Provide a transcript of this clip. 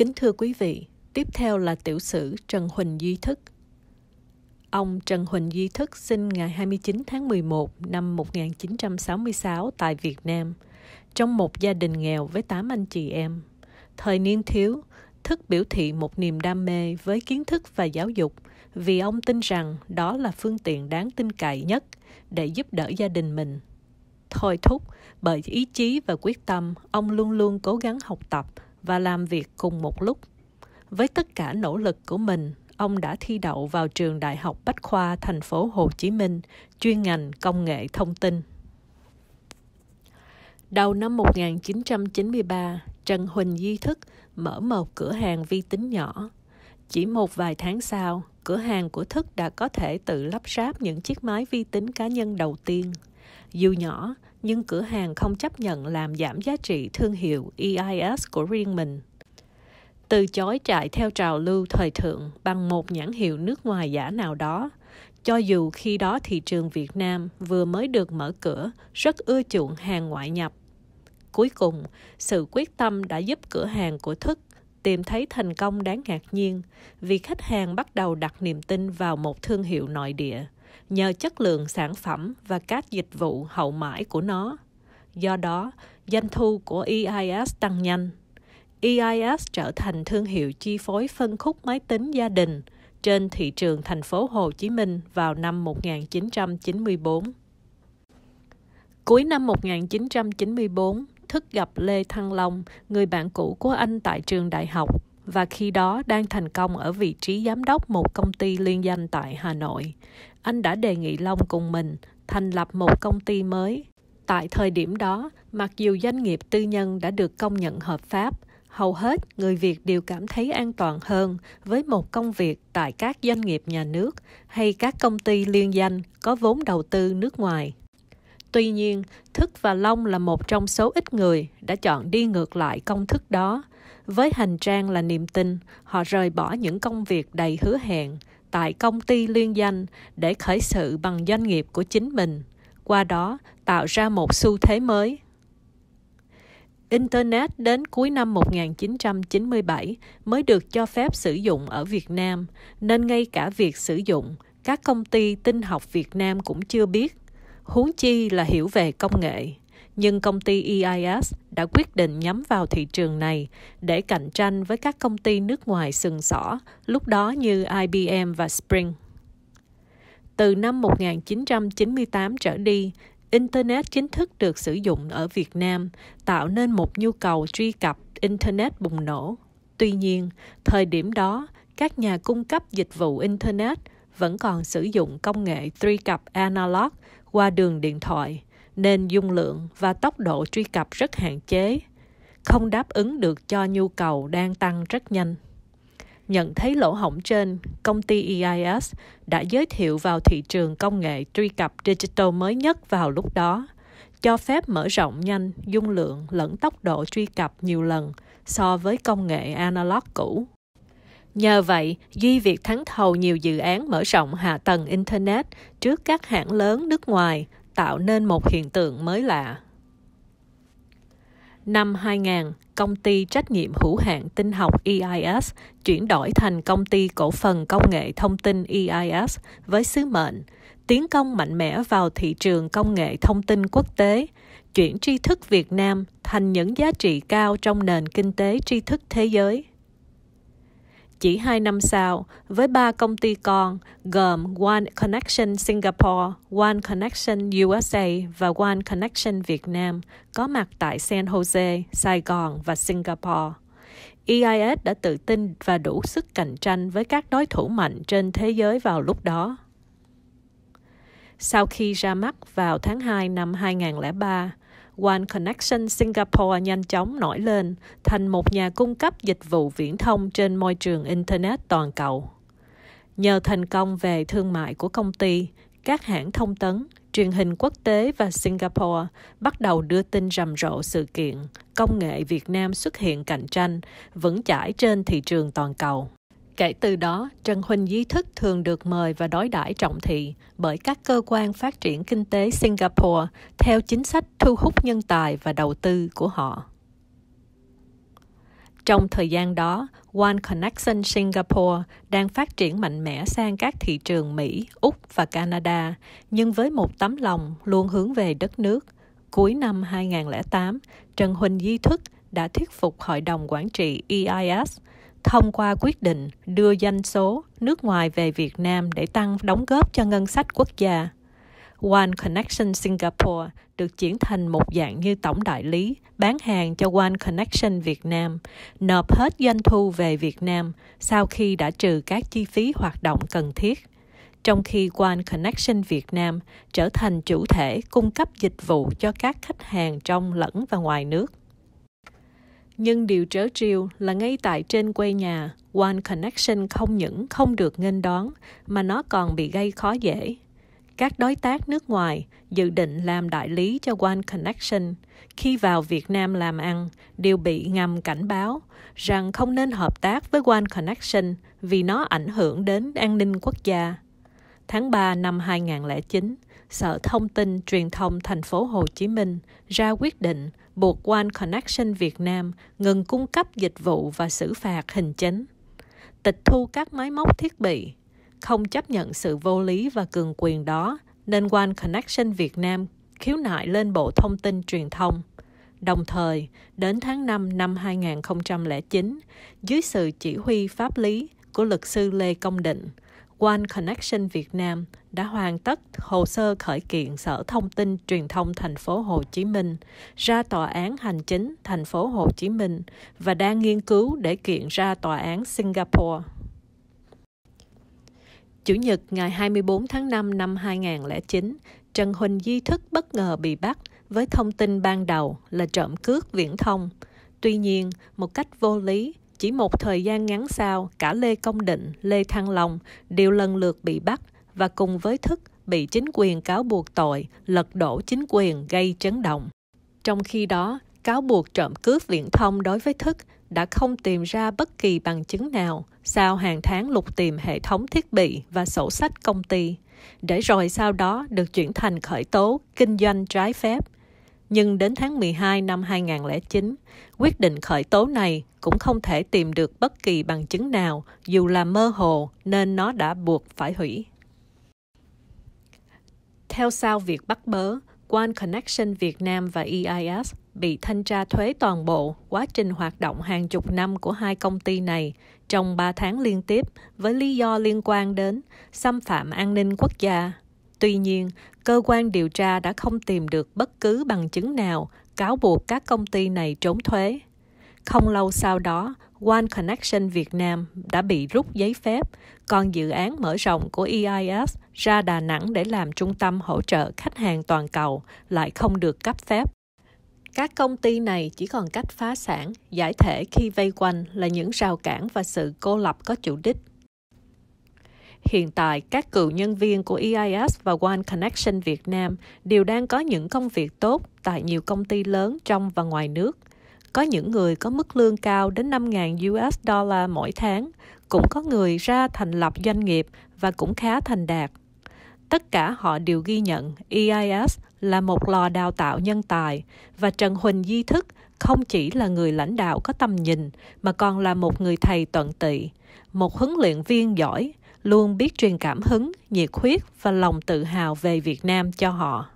Kính thưa quý vị, tiếp theo là tiểu sử Trần Huỳnh Duy Thức. Ông Trần Huỳnh Duy Thức sinh ngày 29 tháng 11 năm 1966 tại Việt Nam, trong một gia đình nghèo với 8 anh chị em. Thời niên thiếu, Thức biểu thị một niềm đam mê với kiến thức và giáo dục vì ông tin rằng đó là phương tiện đáng tin cậy nhất để giúp đỡ gia đình mình. Thôi thúc, bởi ý chí và quyết tâm, ông luôn luôn cố gắng học tập và làm việc cùng một lúc. Với tất cả nỗ lực của mình, ông đã thi đậu vào trường Đại học Bách khoa thành phố Hồ Chí Minh, chuyên ngành công nghệ thông tin. Đầu năm 1993, Trần Huỳnh Di Thức mở một cửa hàng vi tính nhỏ. Chỉ một vài tháng sau, cửa hàng của Thức đã có thể tự lắp ráp những chiếc máy vi tính cá nhân đầu tiên. Dù nhỏ, nhưng cửa hàng không chấp nhận làm giảm giá trị thương hiệu EIS của riêng mình. Từ chối chạy theo trào lưu thời thượng bằng một nhãn hiệu nước ngoài giả nào đó, cho dù khi đó thị trường Việt Nam vừa mới được mở cửa rất ưa chuộng hàng ngoại nhập. Cuối cùng, sự quyết tâm đã giúp cửa hàng của Thức tìm thấy thành công đáng ngạc nhiên vì khách hàng bắt đầu đặt niềm tin vào một thương hiệu nội địa – nhờ chất lượng sản phẩm và các dịch vụ hậu mãi của nó. Do đó, doanh thu của EIS tăng nhanh. EIS trở thành thương hiệu chi phối phân khúc máy tính gia đình trên thị trường thành phố Hồ Chí Minh vào năm 1994. Cuối năm 1994, thức gặp Lê Thăng Long, người bạn cũ của anh tại trường đại học và khi đó đang thành công ở vị trí giám đốc một công ty liên danh tại Hà Nội anh đã đề nghị Long cùng mình thành lập một công ty mới. Tại thời điểm đó, mặc dù doanh nghiệp tư nhân đã được công nhận hợp pháp, hầu hết người Việt đều cảm thấy an toàn hơn với một công việc tại các doanh nghiệp nhà nước hay các công ty liên danh có vốn đầu tư nước ngoài. Tuy nhiên, Thức và Long là một trong số ít người đã chọn đi ngược lại công thức đó. Với hành trang là niềm tin, họ rời bỏ những công việc đầy hứa hẹn, tại công ty liên danh để khởi sự bằng doanh nghiệp của chính mình, qua đó tạo ra một xu thế mới. Internet đến cuối năm 1997 mới được cho phép sử dụng ở Việt Nam, nên ngay cả việc sử dụng, các công ty tin học Việt Nam cũng chưa biết, huống chi là hiểu về công nghệ nhưng công ty EIS đã quyết định nhắm vào thị trường này để cạnh tranh với các công ty nước ngoài sừng sỏ, lúc đó như IBM và Spring. Từ năm 1998 trở đi, Internet chính thức được sử dụng ở Việt Nam, tạo nên một nhu cầu truy cập Internet bùng nổ. Tuy nhiên, thời điểm đó, các nhà cung cấp dịch vụ Internet vẫn còn sử dụng công nghệ truy cập analog qua đường điện thoại nên dung lượng và tốc độ truy cập rất hạn chế, không đáp ứng được cho nhu cầu đang tăng rất nhanh. Nhận thấy lỗ hổng trên, công ty EIS đã giới thiệu vào thị trường công nghệ truy cập digital mới nhất vào lúc đó, cho phép mở rộng nhanh dung lượng lẫn tốc độ truy cập nhiều lần so với công nghệ analog cũ. Nhờ vậy, Duy việc thắng thầu nhiều dự án mở rộng hạ tầng Internet trước các hãng lớn nước ngoài tạo nên một hiện tượng mới lạ. Năm 2000, công ty trách nhiệm hữu hạn tinh học EIS chuyển đổi thành công ty cổ phần công nghệ thông tin EIS với sứ mệnh tiến công mạnh mẽ vào thị trường công nghệ thông tin quốc tế, chuyển tri thức Việt Nam thành những giá trị cao trong nền kinh tế tri thức thế giới. Chỉ 2 năm sau, với ba công ty con gồm One Connection Singapore, One Connection USA và One Connection Việt Nam có mặt tại San Jose, Sài Gòn và Singapore. EIS đã tự tin và đủ sức cạnh tranh với các đối thủ mạnh trên thế giới vào lúc đó. Sau khi ra mắt vào tháng 2 năm 2003, One Connection Singapore nhanh chóng nổi lên thành một nhà cung cấp dịch vụ viễn thông trên môi trường Internet toàn cầu. Nhờ thành công về thương mại của công ty, các hãng thông tấn, truyền hình quốc tế và Singapore bắt đầu đưa tin rầm rộ sự kiện công nghệ Việt Nam xuất hiện cạnh tranh vững chãi trên thị trường toàn cầu. Kể từ đó, Trần Huỳnh Di Thức thường được mời và đối đãi trọng thị bởi các cơ quan phát triển kinh tế Singapore theo chính sách thu hút nhân tài và đầu tư của họ. Trong thời gian đó, One Connection Singapore đang phát triển mạnh mẽ sang các thị trường Mỹ, Úc và Canada, nhưng với một tấm lòng luôn hướng về đất nước. Cuối năm 2008, Trần Huỳnh Di Thức đã thuyết phục Hội đồng Quản trị EIS – thông qua quyết định đưa doanh số nước ngoài về Việt Nam để tăng đóng góp cho ngân sách quốc gia. One Connection Singapore được chuyển thành một dạng như tổng đại lý bán hàng cho One Connection Việt Nam, nộp hết doanh thu về Việt Nam sau khi đã trừ các chi phí hoạt động cần thiết. Trong khi One Connection Việt Nam trở thành chủ thể cung cấp dịch vụ cho các khách hàng trong lẫn và ngoài nước. Nhưng điều trớ trêu là ngay tại trên quê nhà, One Connection không những không được nghênh đón mà nó còn bị gây khó dễ. Các đối tác nước ngoài dự định làm đại lý cho One Connection khi vào Việt Nam làm ăn đều bị ngầm cảnh báo rằng không nên hợp tác với One Connection vì nó ảnh hưởng đến an ninh quốc gia. Tháng 3 năm 2009, Sở Thông tin Truyền thông Thành phố Hồ Chí Minh ra quyết định buộc One Connection Việt Nam ngừng cung cấp dịch vụ và xử phạt hình chính, tịch thu các máy móc thiết bị, không chấp nhận sự vô lý và cường quyền đó nên One Connection Việt Nam khiếu nại lên Bộ Thông tin Truyền thông. Đồng thời, đến tháng 5 năm 2009, dưới sự chỉ huy pháp lý của luật sư Lê Công Định, One Connection Việt Nam đã hoàn tất hồ sơ khởi kiện Sở Thông tin Truyền thông thành phố Hồ Chí Minh ra tòa án hành chính thành phố Hồ Chí Minh và đang nghiên cứu để kiện ra tòa án Singapore. Chủ nhật ngày 24 tháng 5 năm 2009, Trần Huỳnh Di Thức bất ngờ bị bắt với thông tin ban đầu là trộm cướp viễn thông. Tuy nhiên, một cách vô lý, chỉ một thời gian ngắn sau, cả Lê Công Định, Lê Thăng Long đều lần lượt bị bắt và cùng với thức bị chính quyền cáo buộc tội, lật đổ chính quyền gây chấn động. Trong khi đó, cáo buộc trộm cướp viễn thông đối với thức đã không tìm ra bất kỳ bằng chứng nào sau hàng tháng lục tìm hệ thống thiết bị và sổ sách công ty, để rồi sau đó được chuyển thành khởi tố kinh doanh trái phép – nhưng đến tháng 12 năm 2009, quyết định khởi tố này cũng không thể tìm được bất kỳ bằng chứng nào dù là mơ hồ nên nó đã buộc phải hủy. Theo sau việc bắt bớ, Quan Connection Việt Nam và EIS bị thanh tra thuế toàn bộ quá trình hoạt động hàng chục năm của hai công ty này trong 3 tháng liên tiếp với lý do liên quan đến xâm phạm an ninh quốc gia Tuy nhiên, cơ quan điều tra đã không tìm được bất cứ bằng chứng nào cáo buộc các công ty này trốn thuế. Không lâu sau đó, One Connection Việt Nam đã bị rút giấy phép, còn dự án mở rộng của EIS ra Đà Nẵng để làm trung tâm hỗ trợ khách hàng toàn cầu lại không được cấp phép. Các công ty này chỉ còn cách phá sản, giải thể khi vây quanh là những rào cản và sự cô lập có chủ đích Hiện tại, các cựu nhân viên của EIS và One Connection Việt Nam đều đang có những công việc tốt tại nhiều công ty lớn trong và ngoài nước. Có những người có mức lương cao đến 5.000 US dollar mỗi tháng, cũng có người ra thành lập doanh nghiệp và cũng khá thành đạt. Tất cả họ đều ghi nhận EIS là một lò đào tạo nhân tài và Trần Huỳnh Di Thức không chỉ là người lãnh đạo có tầm nhìn mà còn là một người thầy tận tị, một huấn luyện viên giỏi luôn biết truyền cảm hứng, nhiệt huyết và lòng tự hào về Việt Nam cho họ.